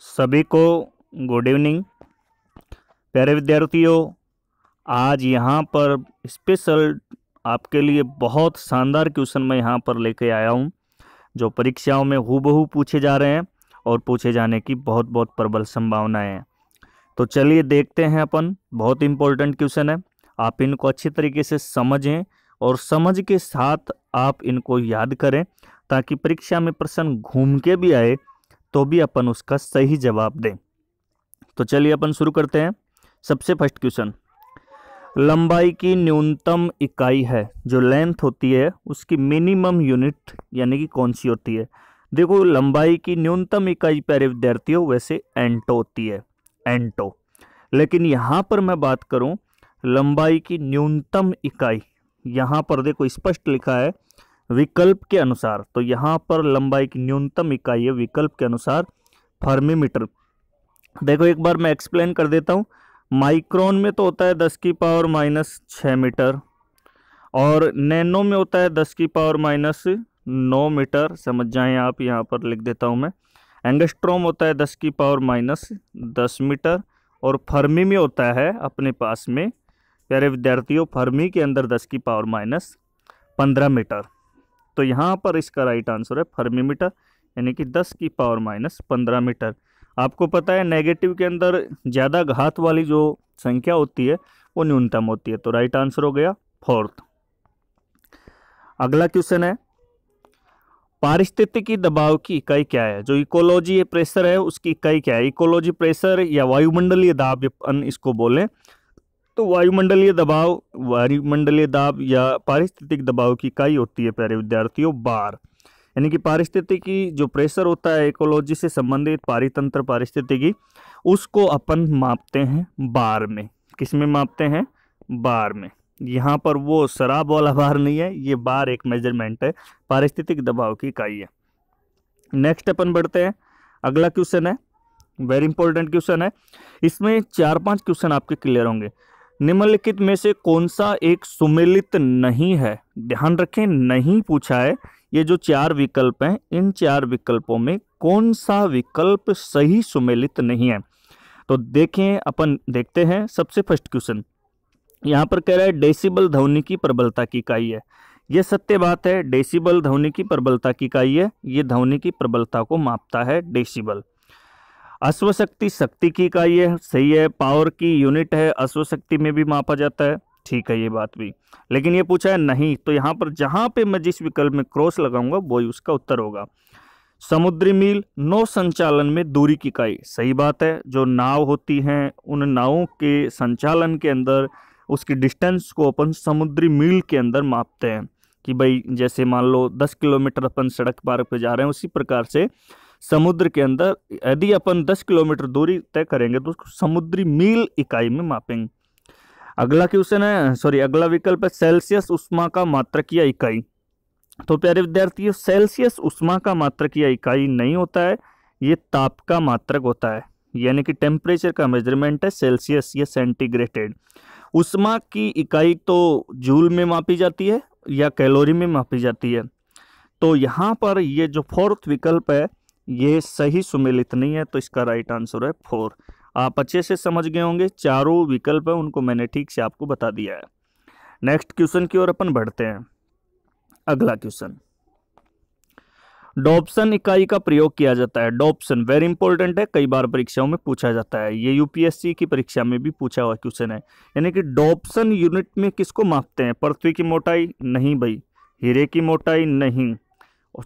सभी को good evening प्यारे विद्यार्थियों आज यहाँ पर स्पेशल आपके लिए बहुत शानदार क्वेश्चन मैं यहाँ पर लेके आया हूँ जो परीक्षाओं में हूबहू पूछे जा रहे हैं और पूछे जाने की बहुत बहुत प्रबल संभावनाएं हैं तो चलिए देखते हैं अपन बहुत इम्पोर्टेंट क्वेश्चन है आप इनको अच्छी तरीके से समझें और समझ के साथ आप इनको याद करें ताकि परीक्षा में प्रश्न घूम के भी आए तो भी अपन उसका सही जवाब दें तो चलिए अपन शुरू करते हैं सबसे फर्स्ट क्वेश्चन लंबाई की न्यूनतम इकाई है जो लेंथ होती है उसकी मिनिमम यूनिट यानी कि कौन सी होती है देखो लंबाई की न्यूनतम इकाई प्यारे विद्यार्थियों वैसे एंटो होती है एंटो लेकिन यहाँ पर मैं बात करूँ लंबाई की न्यूनतम इकाई यहाँ पर देखो स्पष्ट लिखा है विकल्प के अनुसार तो यहाँ पर लंबाई की न्यूनतम इकाई है विकल्प के अनुसार फर्मीमीटर देखो एक बार मैं एक्सप्लेन कर देता हूँ माइक्रोन में तो होता है दस की पावर माइनस छः मीटर और नैनो में होता है दस की पावर माइनस नौ मीटर समझ जाएं आप यहाँ पर लिख देता हूँ मैं एंगस्ट्रोम होता है दस की पावर माइनस दस मीटर और फर्मी में होता है अपने पास में प्यारे विद्यार्थियों फर्मी के अंदर दस की पावर माइनस पंद्रह मीटर तो यहाँ पर इसका राइट आंसर है फर्मी मीटर यानी कि दस की पावर माइनस पंद्रह मीटर आपको पता है नेगेटिव के अंदर ज़्यादा घात वाली जो संख्या होती है वो न्यूनतम होती है तो राइट आंसर हो गया फोर्थ अगला क्वेश्चन है पारिस्थितिकी दबाव की इकाई क्या है जो इकोलॉजी प्रेशर है उसकी इकाई क्या है इकोलॉजी प्रेशर या वायुमंडलीय दाब अपन इसको बोलें तो वायुमंडलीय दबाव वायुमंडलीय दाब या पारिस्थितिक दबाव की इकाई होती है प्यारे विद्यार्थियों बार यानी कि पारिस्थितिकी जो प्रेशर होता है इकोलॉजी से संबंधित पारितंत्र पारिस्थितिकी उसको अपन मापते हैं बार में किस में मापते हैं बार में यहाँ पर वो शराब वाला बार नहीं है ये बार एक मेजरमेंट है पारिस्थितिक दबाव की इकाई है नेक्स्ट अपन बढ़ते हैं अगला क्वेश्चन है वेरी इंपॉर्टेंट क्वेश्चन है इसमें चार पांच क्वेश्चन आपके क्लियर होंगे निम्नलिखित में से कौन सा एक सुमिलित नहीं है ध्यान रखें नहीं पूछा है ये जो चार विकल्प हैं इन चार विकल्पों में कौन सा विकल्प सही सुमेलित नहीं है तो देखें अपन देखते हैं सबसे फर्स्ट क्वेश्चन यहाँ पर कह रहा है डेसिबल ध्वनि की प्रबलता की इकाई है यह सत्य बात है डेसिबल ध्वनि की प्रबलता की इकाई है ये ध्वनि की प्रबलता को मापता है डेसिबल अश्वशक्ति शक्ति की इकाई है सही है पावर की यूनिट है अश्वशक्ति में भी मापा जाता है ठीक है ये बात भी लेकिन ये पूछा है नहीं तो यहाँ पर जहाँ पे मैं जिस विकल्प में क्रॉस लगाऊंगा वो उसका उत्तर होगा समुद्री मील नौ संचालन में दूरी की इकाई सही बात है जो नाव होती हैं उन नावों के संचालन के अंदर उसकी डिस्टेंस को अपन समुद्री मील के अंदर मापते हैं कि भाई जैसे मान लो दस किलोमीटर अपन सड़क पार्क पर जा रहे हैं उसी प्रकार से समुद्र के अंदर यदि अपन 10 किलोमीटर दूरी तय करेंगे तो उसको समुद्री मील इकाई में मापेंगे अगला क्वेश्चन है सॉरी अगला विकल्प है सेल्सियस उष्मा का मात्रकीय इकाई तो प्यारे विद्यार्थियों सेल्सियस उष्मा का मात्रकीय इकाई नहीं होता है ये ताप का मात्रक होता है यानी कि टेम्परेचर का मेजरमेंट है सेल्सियस या सेंटीग्रेटेड उष्मा की इकाई तो जूल में मापी जाती है या कैलोरी में मापी जाती है तो यहाँ पर ये जो फोर्थ विकल्प है ये सही सुमेलित नहीं है तो इसका राइट आंसर है फोर आप अच्छे से समझ गए होंगे चारों विकल्प हैं उनको मैंने ठीक से आपको बता दिया है नेक्स्ट क्वेश्चन की ओर अपन बढ़ते हैं अगला क्वेश्चन डॉप्सन इकाई का प्रयोग किया जाता है डॉप्सन वेरी इंपॉर्टेंट है कई बार परीक्षाओं में पूछा जाता है ये यूपीएससी की परीक्षा में भी पूछा हुआ क्वेश्चन है यानी कि डॉप्सन यूनिट में किसको मापते हैं पृथ्वी की मोटाई नहीं भाई हीरे की मोटाई नहीं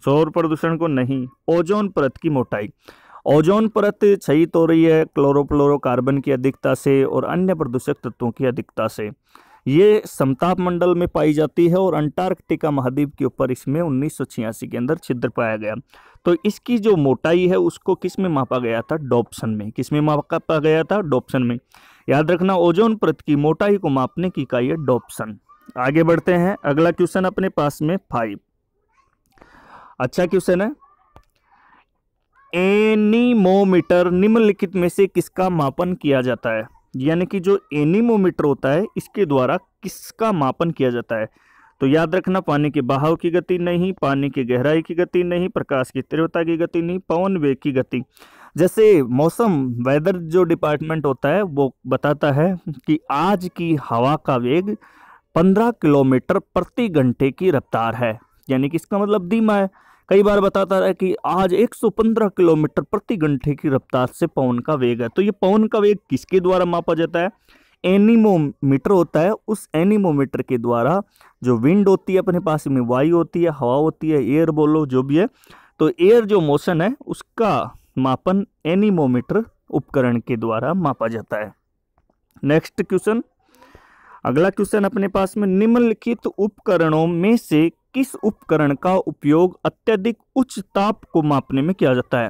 सौर प्रदूषण को नहीं ओजोन परत की मोटाई ओजोन परत क्षयित हो रही है क्लोरोप्लोरोकार्बन की अधिकता से और अन्य प्रदूषक तत्वों की अधिकता से ये समताप मंडल में पाई जाती है और अंटार्कटिका महाद्वीप के ऊपर इसमें उन्नीस के अंदर छिद्र पाया गया तो इसकी जो मोटाई है उसको किस में मापा गया था डॉप्सन में किस में मापा गया था डॉप्सन में याद रखना ओजोन परत की मोटाई को मापने की इकाई है डॉप्सन आगे बढ़ते हैं अगला क्वेश्चन अपने पास में फाइव अच्छा क्वेश्चन है एनीमोमीटर निम्नलिखित में से किसका मापन किया जाता है यानी कि जो एनीमोमीटर होता है इसके द्वारा किसका मापन किया जाता है तो याद रखना पानी के बहाव की गति नहीं पानी की गहराई की गति नहीं प्रकाश की तीव्रता की गति नहीं पवन वेग की गति जैसे मौसम वेदर जो डिपार्टमेंट होता है वो बताता है कि आज की हवा का वेग पंद्रह किलोमीटर प्रति घंटे की रफ्तार है यानी कि इसका मतलब धीमा है कई बार बताता रहा कि आज 115 किलोमीटर प्रति घंटे की रफ्तार से पवन का वेग है तो ये पवन का वेग किसके द्वारा मापा जाता है एनिमोमीटर होता है उस एनिमोमीटर के द्वारा जो विंड होती है अपने पास में वायु होती है हवा होती है एयर बोलो जो भी है तो एयर जो मोशन है उसका मापन एनिमोमीटर उपकरण के द्वारा मापा जाता है नेक्स्ट क्वेश्चन अगला क्वेश्चन अपने पास में निम्नलिखित उपकरणों में से किस उपकरण का उपयोग अत्यधिक उच्च ताप को मापने में किया जाता है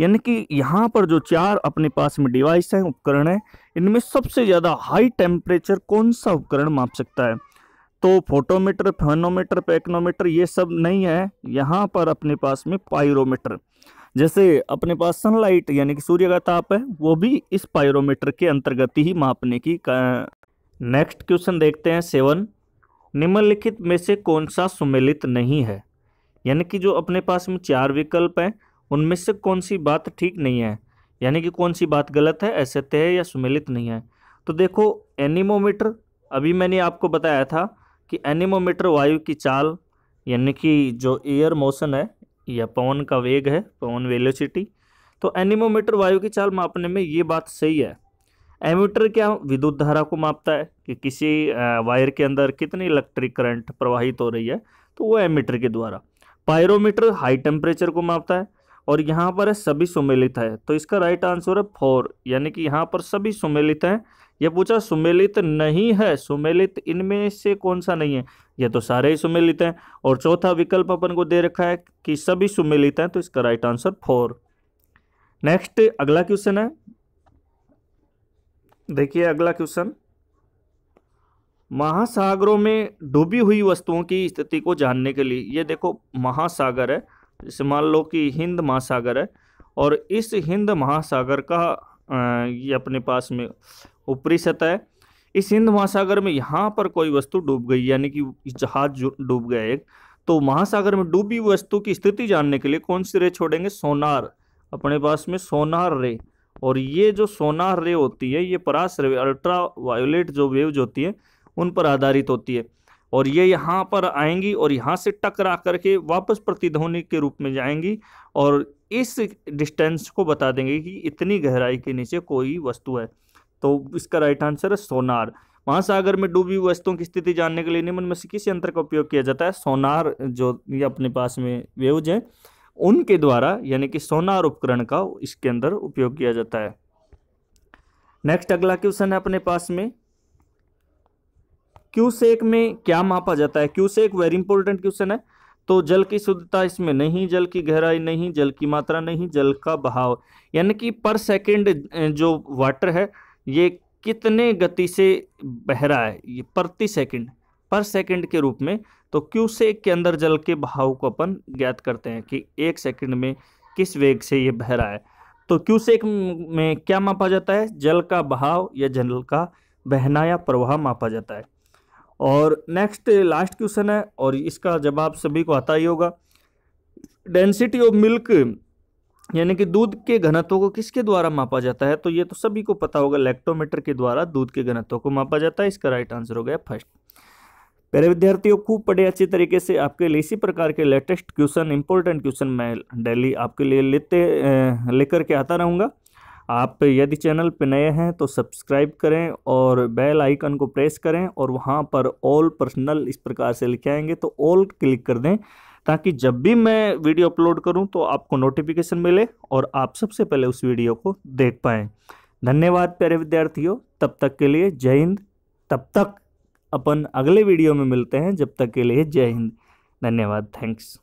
यानी कि यहाँ पर जो चार अपने पास में डिवाइस हैं उपकरण हैं इनमें सबसे ज़्यादा हाई टेम्परेचर कौन सा उपकरण माप सकता है तो फोटोमीटर फेनोमीटर पैक्नोमीटर ये सब नहीं है यहाँ पर अपने पास में पायरोमीटर जैसे अपने पास सनलाइट यानी कि सूर्य का ताप है वो भी इस पायरोमीटर के अंतर्गत ही मापने की नेक्स्ट क्वेश्चन देखते हैं सेवन निम्नलिखित में से कौन सा सुमेलित नहीं है यानी कि जो अपने पास में चार विकल्प हैं उनमें से कौन सी बात ठीक नहीं है यानी कि कौन सी बात गलत है असत्य है या सुमेलित नहीं है तो देखो एनिमोमीटर अभी मैंने आपको बताया था कि एनिमोमीटर वायु की चाल यानी कि जो एयर मोशन है या पवन का वेग है पवन वेलोसिटी तो एनिमोमीटर वायु की चाल मापने में ये बात सही है एमीटर क्या विद्युत धारा को मापता है कि किसी वायर के अंदर कितनी इलेक्ट्रिक करंट प्रवाहित हो रही है तो वो एमीटर के द्वारा पायरोमीटर हाई टेम्परेचर को मापता है और यहाँ पर है सभी सुमेलित है तो इसका राइट आंसर है फोर यानी कि यहाँ पर सभी सुमेलित हैं यह पूछा सुमेलित नहीं है सुमेलित इनमें से कौन सा नहीं है यह तो सारे ही सुमेलित हैं और चौथा विकल्प अपन को दे रखा है कि सभी सुमेलित हैं तो इसका राइट आंसर फोर नेक्स्ट अगला क्वेश्चन है देखिए अगला क्वेश्चन महासागरों में डूबी हुई वस्तुओं की स्थिति को जानने के लिए ये देखो महासागर है जैसे मान लो कि हिंद महासागर है और इस हिंद महासागर का ये अपने पास में ऊपरी सतह है इस हिंद महासागर में यहाँ पर कोई वस्तु डूब गई यानी कि जहाज डूब गया एक तो महासागर में डूबी वस्तु की स्थिति जानने के लिए कौन सी रे छोड़ेंगे सोनार अपने पास में सोनार रे और ये जो सोनार रे होती है ये परास रे अल्ट्रा वायोलेट जो वेव्ज होती है उन पर आधारित होती है और ये यहाँ पर आएंगी और यहाँ से टकरा करके वापस प्रतिध्वनि के रूप में जाएंगी और इस डिस्टेंस को बता देंगे कि इतनी गहराई के नीचे कोई वस्तु है तो इसका राइट आंसर है सोनार महासागर में डूबी वस्तुओं की स्थिति जानने के लिए निम्न में से किस यंत्र का उपयोग किया जाता है सोनार जो ये अपने पास में वेव्ज हैं उनके द्वारा यानी कि सोनार उपकरण का इसके अंदर उपयोग किया जाता है नेक्स्ट अगला क्वेश्चन है अपने पास में क्यूसेक में क्या मापा जाता है क्यूसेक वेरी इंपॉर्टेंट क्वेश्चन है तो जल की शुद्धता इसमें नहीं जल की गहराई नहीं जल की मात्रा नहीं जल का बहाव यानी कि पर सेकेंड जो वाटर है ये कितने गति से बह रहा है ये प्रति सेकेंड पर सेकेंड के रूप में तो क्यू से के अंदर जल के बहाव को अपन ज्ञात करते हैं कि एक सेकंड में किस वेग से ये बह रहा है तो क्यू एक में क्या मापा जाता है जल का बहाव या जल का बहना या प्रवाह मापा जाता है और नेक्स्ट लास्ट क्वेश्चन है और इसका जवाब सभी को आता ही होगा डेंसिटी ऑफ मिल्क यानी कि दूध के घनत्व को किसके द्वारा मापा जाता है तो ये तो सभी को पता होगा लैक्टोमीटर के द्वारा दूध के घनत्व को मापा जाता है इसका राइट आंसर हो गया फर्स्ट प्यारे विद्यार्थियों खूब पढ़े अच्छे तरीके से आपके लिए इसी प्रकार के लेटेस्ट क्वेश्चन इंपॉर्टेंट क्वेश्चन मैं डेली आपके लिए लेते लेकर के आता रहूँगा आप यदि चैनल पर नए हैं तो सब्सक्राइब करें और बेल आइकन को प्रेस करें और वहाँ पर ऑल पर्सनल इस प्रकार से लिखाएंगे आएंगे तो ऑल क्लिक कर दें ताकि जब भी मैं वीडियो अपलोड करूँ तो आपको नोटिफिकेशन मिले और आप सबसे पहले उस वीडियो को देख पाएँ धन्यवाद प्यारे विद्यार्थियों तब तक के लिए जय हिंद तब तक अपन अगले वीडियो में मिलते हैं जब तक के लिए जय हिंद धन्यवाद थैंक्स